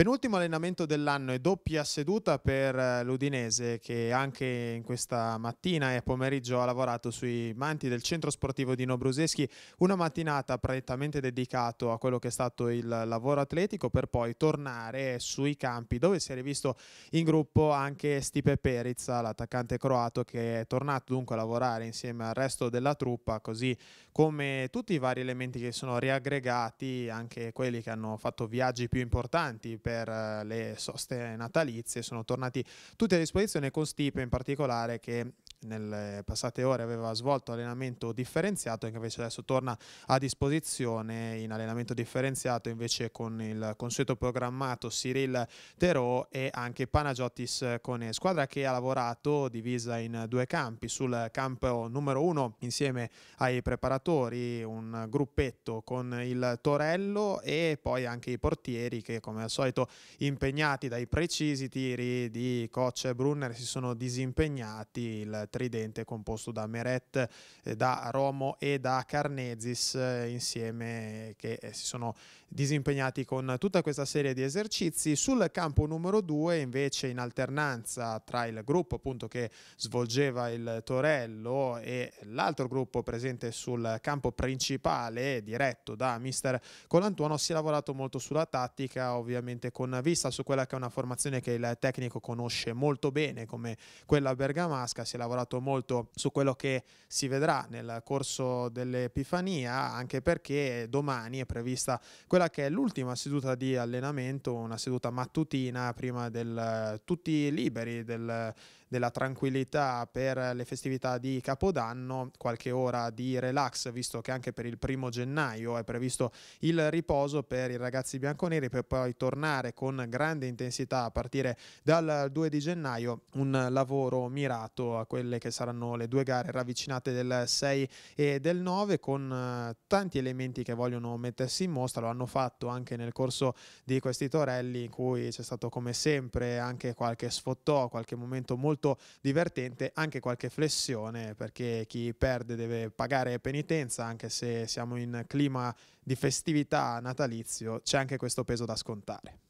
Penultimo allenamento dell'anno e doppia seduta per eh, l'Udinese che anche in questa mattina e pomeriggio ha lavorato sui manti del centro sportivo di Nobruseschi, una mattinata prettamente dedicata a quello che è stato il lavoro atletico per poi tornare sui campi dove si è rivisto in gruppo anche Stipe Perizza, l'attaccante croato che è tornato dunque a lavorare insieme al resto della truppa così come tutti i vari elementi che sono riaggregati, anche quelli che hanno fatto viaggi più importanti Per per eh, le soste natalizie sono tornati tutti a disposizione con Stipe in particolare che nelle passate ore aveva svolto allenamento differenziato e che invece adesso torna a disposizione in allenamento differenziato invece con il consueto programmato Cyril Terò e anche Panagiotis con squadra che ha lavorato divisa in due campi, sul campo numero uno insieme ai preparatori, un gruppetto con il Torello e poi anche i portieri che come al solito impegnati dai precisi tiri di coach Brunner si sono disimpegnati il tridente composto da Meret, eh, da Romo e da Carnesis eh, insieme che eh, si sono disimpegnati con tutta questa serie di esercizi. Sul campo numero 2 invece in alternanza tra il gruppo appunto che svolgeva il Torello e l'altro gruppo presente sul campo principale diretto da mister Colantuono si è lavorato molto sulla tattica ovviamente con vista su quella che è una formazione che il tecnico conosce molto bene come quella bergamasca si è lavorato lavorato molto su quello che si vedrà nel corso dell'Epifania, anche perché domani è prevista quella che è l'ultima seduta di allenamento, una seduta mattutina prima del eh, tutti liberi del, della tranquillità per le festività di Capodanno, qualche ora di relax, visto che anche per il primo gennaio è previsto il riposo per i ragazzi bianconeri per poi tornare con grande intensità a partire dal 2 di gennaio, un lavoro mirato a quel quelle che saranno le due gare ravvicinate del 6 e del 9 con eh, tanti elementi che vogliono mettersi in mostra, lo hanno fatto anche nel corso di questi torelli in cui c'è stato come sempre anche qualche sfottò, qualche momento molto divertente, anche qualche flessione perché chi perde deve pagare penitenza anche se siamo in clima di festività natalizio, c'è anche questo peso da scontare.